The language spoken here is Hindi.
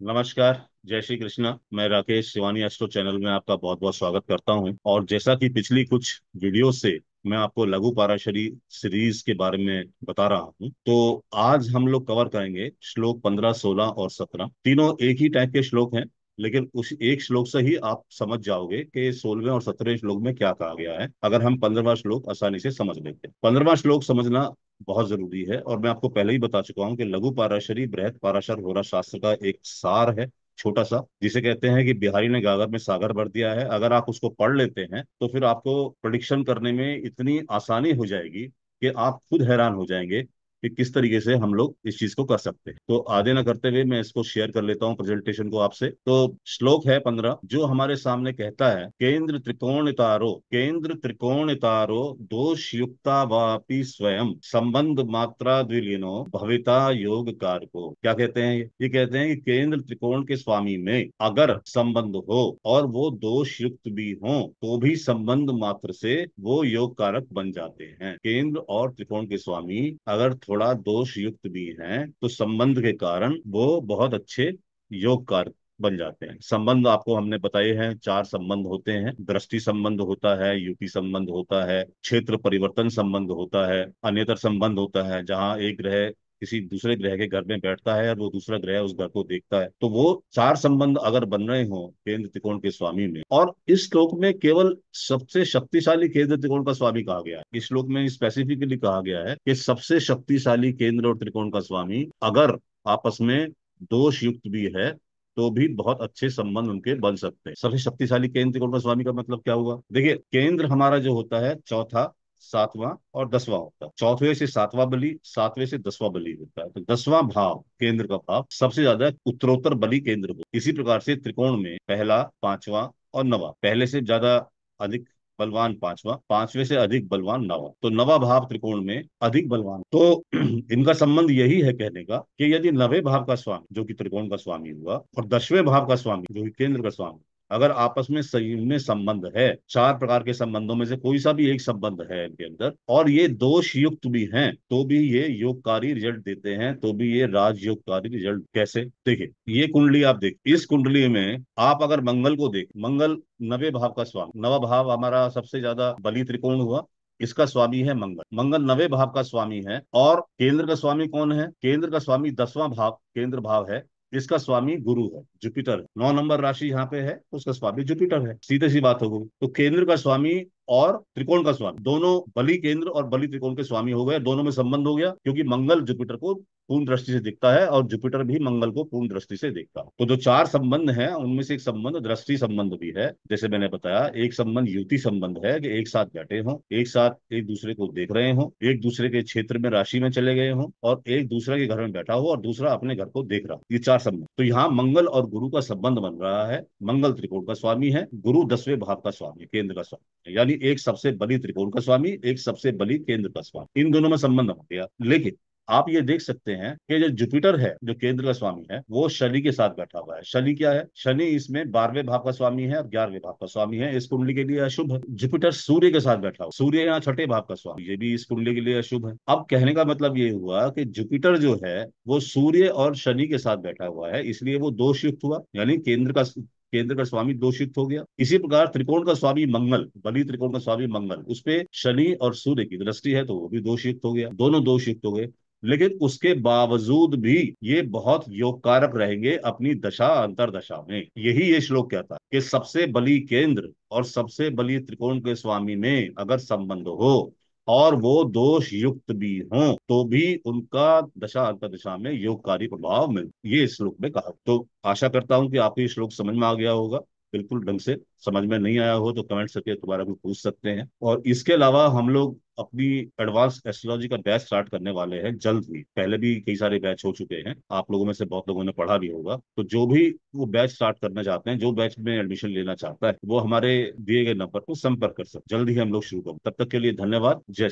नमस्कार जय श्री कृष्णा मैं राकेश शिवानी एस्ट्रो चैनल में आपका बहुत बहुत स्वागत करता हूं और जैसा कि पिछली कुछ वीडियो से मैं आपको लघु पाराशरी सीरीज के बारे में बता रहा हूँ तो आज हम लोग कवर करेंगे श्लोक पंद्रह सोलह और सत्रह तीनों एक ही टाइप के श्लोक हैं लेकिन उस एक श्लोक से ही आप समझ जाओगे कि सोलहवें और सत्रहवें श्लोक में क्या कहा गया है अगर हम पंद्रहवा श्लोक आसानी से समझ लेते हैं पंद्रहवा श्लोक समझना बहुत जरूरी है और मैं आपको पहले ही बता चुका हूँ कि लघु पाराशरी बृहद पाराशर होरा शास्त्र का एक सार है छोटा सा जिसे कहते हैं कि बिहारी ने गागर में सागर भर दिया है अगर आप उसको पढ़ लेते हैं तो फिर आपको प्रडिक्शन करने में इतनी आसानी हो जाएगी कि आप खुद हैरान हो जाएंगे कि किस तरीके से हम लोग इस चीज को कर सकते हैं तो आधे ना करते हुए मैं इसको शेयर कर लेता हूँ प्रेजेंटेशन को आपसे तो श्लोक है पंद्रह जो हमारे सामने कहता है केंद्र त्रिकोण तारो केंद्र त्रिकोण तारो दोष युक्ता वापी स्वयं संबंध मात्रा द्विलीनो भविता योग कार को क्या कहते हैं ये कहते हैं कि केंद्र त्रिकोण के स्वामी में अगर संबंध हो और वो दोष युक्त भी हो तो भी संबंध मात्र से वो योग कारक बन जाते हैं केंद्र और त्रिकोण के स्वामी अगर थोड़ा दोष युक्त भी हैं तो संबंध के कारण वो बहुत अच्छे योग कार बन जाते हैं संबंध आपको हमने बताए हैं चार संबंध होते हैं दृष्टि संबंध होता है युति संबंध होता है क्षेत्र परिवर्तन संबंध होता है अन्यतर संबंध होता है जहाँ एक ग्रह किसी दूसरे ग्रह के घर में बैठता है और वो दूसरा ग्रह उस घर को देखता है तो वो चार संबंध अगर बन रहे हो केंद्र त्रिकोण के स्वामी में और इस श्लोक में केवल सबसे शक्तिशाली केंद्र त्रिकोण का स्वामी कहा गया है इस श्लोक में स्पेसिफिकली कहा गया है कि सबसे शक्तिशाली केंद्र और त्रिकोण का स्वामी अगर आपस में दोष युक्त भी है तो भी बहुत अच्छे संबंध उनके बन सकते हैं सबसे शक्तिशाली केंद्र त्रिकोण का स्वामी का मतलब क्या हुआ देखिए केंद्र हमारा जो होता है चौथा सातवां और दसवां होता है चौथवे से सातवां बलि सातवें से दसवां बलि होता है तो दसवां भाव केंद्र का भाव सबसे ज्यादा उत्तरोत्तर बलि केंद्र होता इसी प्रकार से त्रिकोण में पहला पांचवा और नवा पहले से ज्यादा अधिक बलवान पांचवा पांचवे से अधिक बलवान नवा तो नवा भाव त्रिकोण में अधिक बलवान तो इनका संबंध यही है कहने का कि यदि नवे भाव का स्वामी जो कि त्रिकोण का स्वामी हुआ और दसवें भाव का स्वामी जो कि केंद्र का स्वामी अगर आपस में सही में संबंध है चार प्रकार के संबंधों में से कोई सा भी एक संबंध है इनके अंदर और ये दोष युक्त भी हैं तो भी ये योगकारी रिजल्ट देते हैं तो भी ये राजयोगकारी रिजल्ट कैसे देखिए ये कुंडली आप देख इस कुंडली में आप अगर मंगल को देख मंगल नवे भाव का स्वामी नवा भाव हमारा सबसे ज्यादा बलि त्रिकोण हुआ इसका स्वामी है मंगल मंगल नवे भाव का स्वामी है और केंद्र का स्वामी कौन है केंद्र का स्वामी दसवां भाव केंद्र भाव है इसका स्वामी गुरु है जुपिटर नौ नंबर राशि यहाँ पे है उसका स्वामी जुपिटर है सीधे सी बात हो गई तो केंद्र का स्वामी और त्रिकोण का स्वामी दोनों बलि केंद्र और बलि त्रिकोण के स्वामी हो गए दोनों में संबंध हो गया क्योंकि मंगल जुपिटर को पूर्ण दृष्टि से दिखता है और जुपिटर भी मंगल को पूर्ण दृष्टि से देखता है तो जो चार संबंध हैं उनमें से एक संबंध दृष्टि संबंध भी है जैसे मैंने बताया एक संबंध युति संबंध है कि एक साथ बैठे हों एक साथ एक दूसरे को देख रहे हों एक दूसरे के क्षेत्र में राशि में चले गए हों और एक दूसरे के घर में बैठा हो और दूसरा अपने घर को देख रहा हो ये चार संबंध तो यहाँ मंगल और गुरु का संबंध बन रहा है मंगल त्रिकोण का स्वामी है गुरु दसवें भाव का स्वामी केंद्र का स्वामी यानी स्वामी एक सबसे बली त्रिकोण का स्वामी एक सबसे बली केंद्र का स्वामी इन दोनों में संबंध हो गया लेकिन आप ये देख सकते हैं कि जो जुपिटर है जो केंद्र का स्वामी है वो शनि के साथ बैठा हुआ है शनि क्या है शनि इसमें बारहवें भाव का स्वामी है और ग्यारहवें भाव का स्वामी है इस कुंडली के लिए अशुभ है जुपिटर सूर्य के साथ बैठा हुआ सूर्य यहाँ छठे भाव का स्वामी ये भी इस कुंडली के लिए अशुभ है अब कहने का मतलब ये हुआ कि जुपिटर जो है वो सूर्य और शनि के साथ बैठा हुआ है इसलिए वो दोष युक्त हुआ यानी केंद्र का केंद्र का स्वामी दोषित हो गया इसी प्रकार त्रिकोण का स्वामी मंगल बलि त्रिकोण का स्वामी मंगल उसपे शनि और सूर्य की दृष्टि है तो वो भी दोषयुक्त हो गया दोनों दोषयुक्त हो गए लेकिन उसके बावजूद भी ये बहुत योगकारक रहेंगे अपनी दशा अंतर दशा में यही ये श्लोक कहता है कि सबसे बलि केंद्र और सबसे बलि त्रिकोण के स्वामी में अगर संबंध हो और वो दोष युक्त भी हों तो भी उनका दशा अंतरदशा में योगकारी प्रभाव में ये श्लोक में कहा तो आशा करता हूं कि आपको ये श्लोक समझ में आ गया होगा बिल्कुल ढंग से समझ में नहीं आया हो तो कमेंट करके दोबारा भी पूछ सकते हैं और इसके अलावा हम लोग अपनी एडवांस एस्ट्रोलॉजी का बैच स्टार्ट करने वाले हैं जल्द ही पहले भी कई सारे बैच हो चुके हैं आप लोगों में से बहुत लोगों ने पढ़ा भी होगा तो जो भी वो बैच स्टार्ट करना चाहते हैं जो बैच में एडमिशन लेना चाहता है वो हमारे दिए गए नंबर को संपर्क कर सकते जल्द ही हम लोग शुरू करें तब तक के लिए धन्यवाद जय